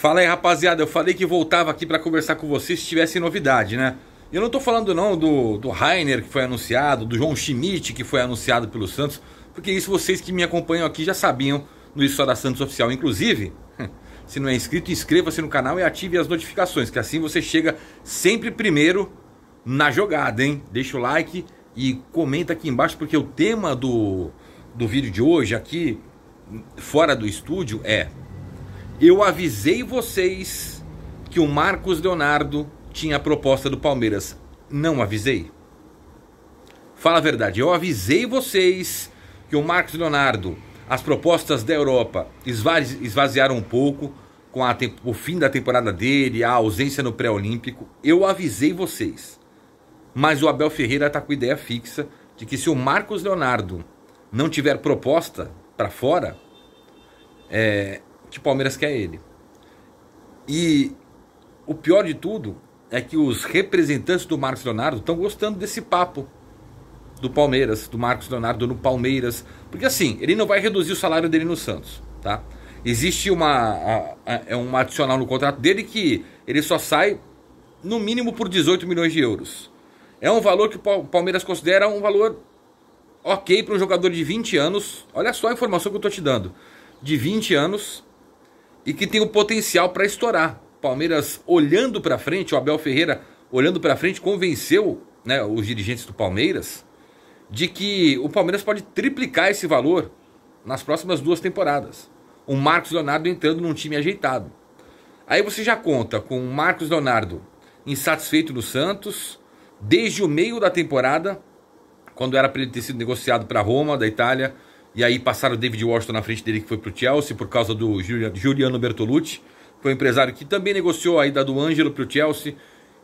Fala aí, rapaziada. Eu falei que voltava aqui para conversar com vocês se tivesse novidade, né? Eu não tô falando não do, do Rainer que foi anunciado, do João Schmidt que foi anunciado pelo Santos, porque isso vocês que me acompanham aqui já sabiam no Isso da Santos Oficial. Inclusive, se não é inscrito, inscreva-se no canal e ative as notificações, que assim você chega sempre primeiro na jogada, hein? Deixa o like e comenta aqui embaixo, porque o tema do, do vídeo de hoje aqui, fora do estúdio, é eu avisei vocês que o Marcos Leonardo tinha a proposta do Palmeiras. Não avisei? Fala a verdade, eu avisei vocês que o Marcos Leonardo, as propostas da Europa esvaziaram um pouco com a, o fim da temporada dele, a ausência no pré-olímpico. Eu avisei vocês. Mas o Abel Ferreira está com ideia fixa de que se o Marcos Leonardo não tiver proposta para fora, é, que o Palmeiras quer ele. E o pior de tudo é que os representantes do Marcos Leonardo estão gostando desse papo do Palmeiras, do Marcos Leonardo no Palmeiras, porque assim, ele não vai reduzir o salário dele no Santos, tá? Existe uma é um adicional no contrato dele que ele só sai no mínimo por 18 milhões de euros. É um valor que o Palmeiras considera um valor ok para um jogador de 20 anos. Olha só a informação que eu estou te dando. De 20 anos, e que tem o potencial para estourar. Palmeiras olhando para frente, o Abel Ferreira olhando para frente convenceu né, os dirigentes do Palmeiras de que o Palmeiras pode triplicar esse valor nas próximas duas temporadas. O Marcos Leonardo entrando num time ajeitado. Aí você já conta com o Marcos Leonardo insatisfeito no Santos, desde o meio da temporada, quando era para ele ter sido negociado para Roma, da Itália, e aí passaram o David Washington na frente dele, que foi para o Chelsea, por causa do Juliano Bertolucci. Foi um empresário que também negociou a ida do Ângelo para o Chelsea.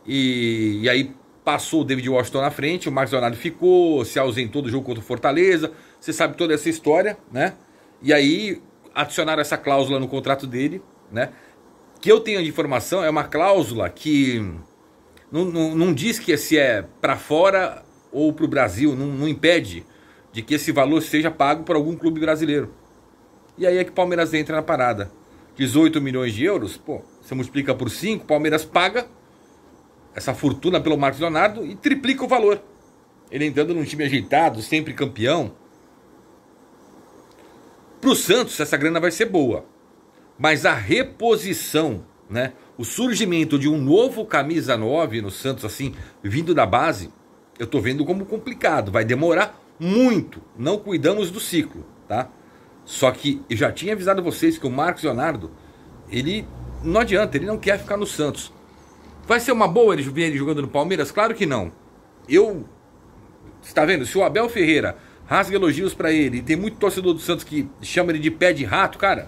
E, e aí passou o David Washington na frente, o Marcos Leonardo ficou, se ausentou do jogo contra o Fortaleza. Você sabe toda essa história, né? E aí adicionaram essa cláusula no contrato dele, né? Que eu tenho de informação é uma cláusula que não, não, não diz que se é para fora ou para o Brasil, não, não impede de que esse valor seja pago por algum clube brasileiro. E aí é que o Palmeiras entra na parada. 18 milhões de euros, pô, você multiplica por 5, Palmeiras paga essa fortuna pelo Marcos Leonardo e triplica o valor. Ele entrando num time ajeitado, sempre campeão. Pro Santos, essa grana vai ser boa. Mas a reposição, né? O surgimento de um novo camisa 9 no Santos, assim, vindo da base, eu tô vendo como complicado. Vai demorar muito não cuidamos do ciclo, tá? Só que eu já tinha avisado vocês que o Marcos Leonardo, ele não adianta, ele não quer ficar no Santos. Vai ser uma boa ele ver ele jogando no Palmeiras? Claro que não. Eu. está vendo? Se o Abel Ferreira rasga elogios para ele e tem muito torcedor do Santos que chama ele de pé de rato, cara.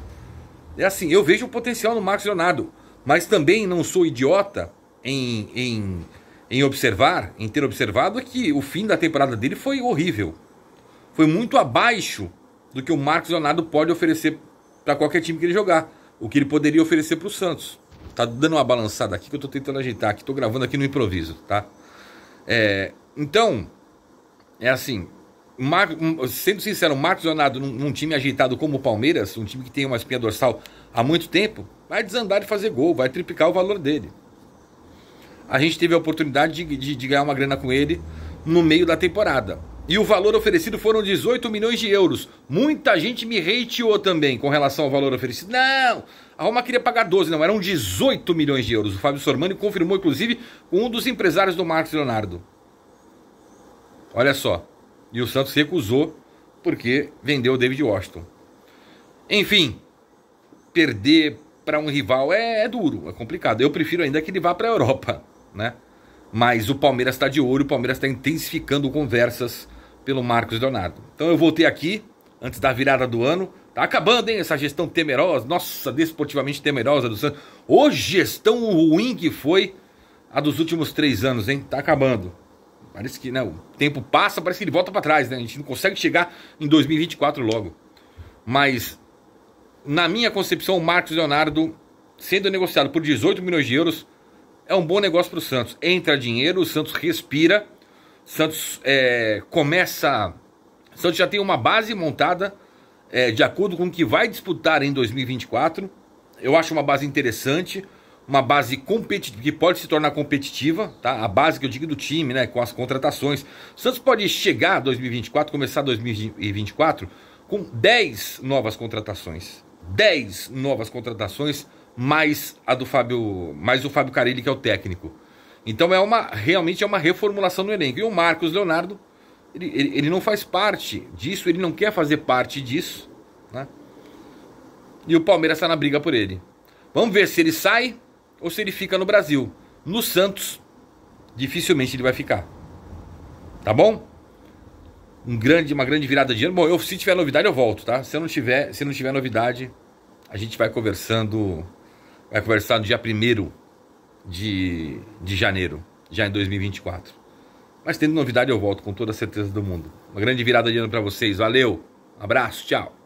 É assim, eu vejo o potencial no Marcos Leonardo, mas também não sou idiota em, em em observar, em ter observado, é que o fim da temporada dele foi horrível. Foi muito abaixo do que o Marcos Leonardo pode oferecer para qualquer time que ele jogar. O que ele poderia oferecer para o Santos. Tá dando uma balançada aqui que eu estou tentando ajeitar, que estou gravando aqui no improviso, tá? É, então, é assim. Mar... Sendo sincero, o Marcos Leonardo, num, num, time ajeitado como o Palmeiras, um time que tem uma espinha dorsal há muito tempo, vai desandar de fazer gol, vai triplicar o valor dele a gente teve a oportunidade de, de, de ganhar uma grana com ele no meio da temporada. E o valor oferecido foram 18 milhões de euros. Muita gente me hateou também com relação ao valor oferecido. Não, a Roma queria pagar 12, não, eram 18 milhões de euros. O Fábio Sormani confirmou, inclusive, com um dos empresários do Marcos Leonardo. Olha só. E o Santos recusou porque vendeu o David Washington. Enfim, perder para um rival é, é duro, é complicado. Eu prefiro ainda que ele vá para a Europa né? Mas o Palmeiras está de olho, o Palmeiras está intensificando conversas pelo Marcos Leonardo. Então eu voltei aqui antes da virada do ano. Tá acabando, hein? Essa gestão temerosa, nossa, desportivamente temerosa do Santos. Ô gestão ruim que foi a dos últimos três anos, hein? Tá acabando. Parece que né, o tempo passa, parece que ele volta para trás, né? A gente não consegue chegar em 2024 logo. Mas, na minha concepção, o Marcos Leonardo, sendo negociado por 18 milhões de euros, é um bom negócio para o Santos. Entra dinheiro, o Santos respira, Santos é, começa. Santos já tem uma base montada é, de acordo com o que vai disputar em 2024. Eu acho uma base interessante, uma base competitiva que pode se tornar competitiva, tá? A base que eu digo do time, né? Com as contratações. O Santos pode chegar a 2024, começar 2024 com 10 novas contratações. 10 novas contratações mais a do Fábio, mais o Fábio Carilli que é o técnico. Então é uma realmente é uma reformulação do elenco. E o Marcos Leonardo, ele, ele, ele não faz parte disso, ele não quer fazer parte disso, né? E o Palmeiras está na briga por ele. Vamos ver se ele sai ou se ele fica no Brasil. No Santos, dificilmente ele vai ficar. Tá bom? Um grande, uma grande virada de ano. Bom, eu, se tiver novidade, eu volto, tá? Se não tiver, se não tiver novidade, a gente vai conversando vai conversar no dia 1 de, de janeiro, já em 2024. Mas tendo novidade, eu volto com toda a certeza do mundo. Uma grande virada de ano para vocês. Valeu, abraço, tchau.